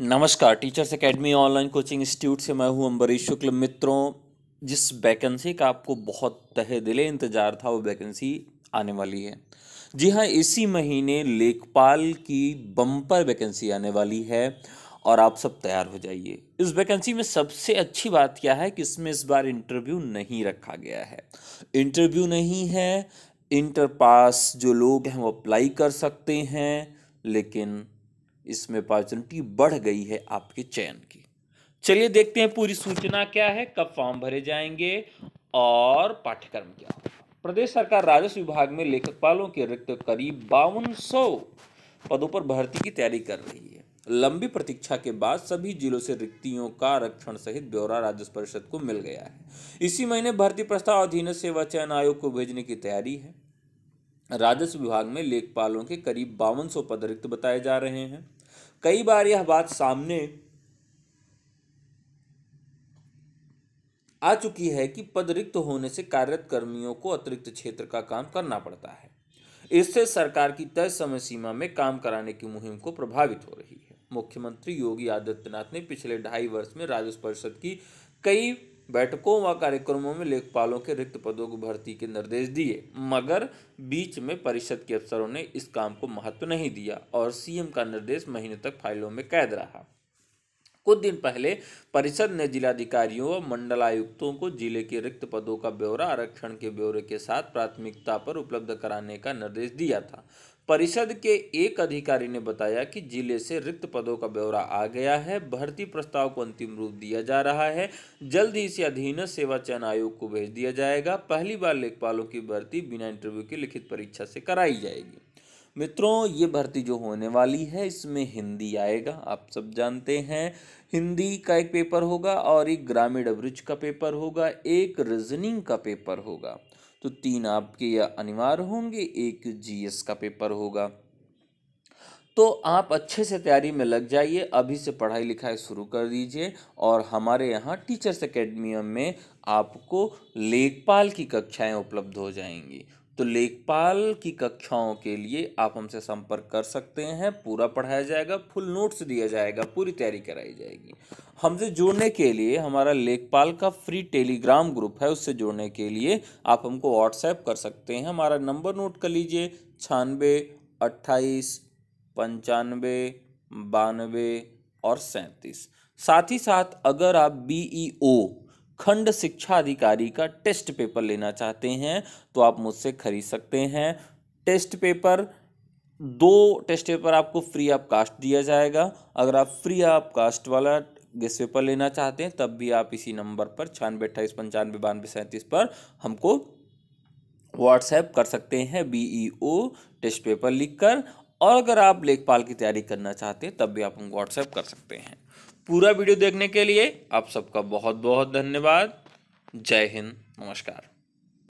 नमस्कार teachers academy online coaching institute से मैं हूं अम्बरीश शुक्ल मित्रों जिस वैकेंसी का आपको बहुत तहे दिले इंतज़ार था वो वैकेंसी आने वाली है जी हाँ इसी महीने लेखपाल की बम्पर वैकेंसी आने वाली है और आप सब तैयार हो जाइए इस वैकेंसी में सबसे अच्छी बात क्या है कि इसमें इस बार इंटरव्यू नहीं रखा गया है इंटरव्यू नहीं है इंटर पास जो लोग हैं वो अप्लाई कर सकते हैं लेकिन इसमें अपॉर्चुनिटी बढ़ गई है आपके चयन की चलिए देखते हैं पूरी सूचना क्या है कब फॉर्म भरे जाएंगे और पाठ्यक्रम क्या प्रदेश सरकार राजस्व विभाग में लेखकपालों के रिक्त करीब बावन पदों पर भर्ती की तैयारी कर रही है लंबी प्रतीक्षा के बाद सभी जिलों से रिक्तियों का आरक्षण सहित ब्यौरा राजस्व परिषद को मिल गया है इसी महीने भर्ती प्रस्ताव अधीन सेवा चयन आयोग को भेजने की तैयारी है राजस्व विभाग में लेखपालों के करीब बावन पद रिक्त बताए जा रहे हैं कई बार यह बात सामने आ चुकी है कि पद रिक्त होने से कार्यरत कर्मियों को अतिरिक्त क्षेत्र का काम करना पड़ता है इससे सरकार की तय समय सीमा में काम कराने की मुहिम को प्रभावित हो रही है मुख्यमंत्री योगी आदित्यनाथ ने पिछले ढाई वर्ष में राजस्व परिषद की कई बैठकों व कार्यक्रमों में लेखपालों के रिक्त पदों की भर्ती के निर्देश दिए मगर बीच में परिषद के अफसरों ने इस काम को महत्व नहीं दिया और सीएम का निर्देश महीने तक फाइलों में कैद रहा कुछ दिन पहले परिषद ने जिलाधिकारियों व मंडलायुक्तों को जिले के रिक्त पदों का ब्यौरा आरक्षण के ब्यौरे के साथ प्राथमिकता पर उपलब्ध कराने का निर्देश दिया था परिषद के एक अधिकारी ने बताया कि जिले से रिक्त पदों का ब्यौरा आ गया है भर्ती प्रस्ताव को अंतिम रूप दिया जा रहा है जल्द ही इसे अधीन सेवा चयन आयोग को भेज दिया जाएगा पहली बार लेखपालों की भर्ती बिना इंटरव्यू के लिखित परीक्षा से कराई जाएगी मित्रों ये भर्ती जो होने वाली है इसमें हिंदी आएगा आप सब जानते हैं हिंदी का एक पेपर होगा और एक ग्रामीण अभिरुच का पेपर होगा एक रीजनिंग का पेपर होगा तो तीन आपके यह अनिवार्य होंगे एक जीएस का पेपर होगा तो आप अच्छे से तैयारी में लग जाइए अभी से पढ़ाई लिखाई शुरू कर दीजिए और हमारे यहाँ टीचर्स अकेडमी में आपको लेखपाल की कक्षाएं उपलब्ध हो जाएंगी तो लेखपाल की कक्षाओं के लिए आप हमसे संपर्क कर सकते हैं पूरा पढ़ाया जाएगा फुल नोट्स दिया जाएगा पूरी तैयारी कराई जाएगी हमसे जुड़ने के लिए हमारा लेखपाल का फ्री टेलीग्राम ग्रुप है उससे जुड़ने के लिए आप हमको व्हाट्सएप कर सकते हैं हमारा नंबर नोट कर लीजिए छानबे अट्ठाईस पंचानवे बानवे और सैंतीस साथ ही साथ अगर आप बी ई ओ खंड शिक्षा अधिकारी का टेस्ट पेपर लेना चाहते हैं तो आप मुझसे खरीद सकते हैं टेस्ट पेपर दो टेस्ट पेपर आपको फ्री ऑफ आप कास्ट दिया जाएगा अगर आप फ्री ऑफ कास्ट वाला गेस्ट पेपर लेना चाहते हैं तब भी आप इसी नंबर पर छियानवे अट्ठाईस पंचानवे बानवे सैंतीस पर हमको व्हाट्सएप कर सकते हैं B E O test paper लिखकर और अगर आप लेखपाल की तैयारी करना चाहते हैं तब भी आप हम व्हाट्सएप कर सकते हैं पूरा वीडियो देखने के लिए आप सबका बहुत बहुत धन्यवाद जय हिंद नमस्कार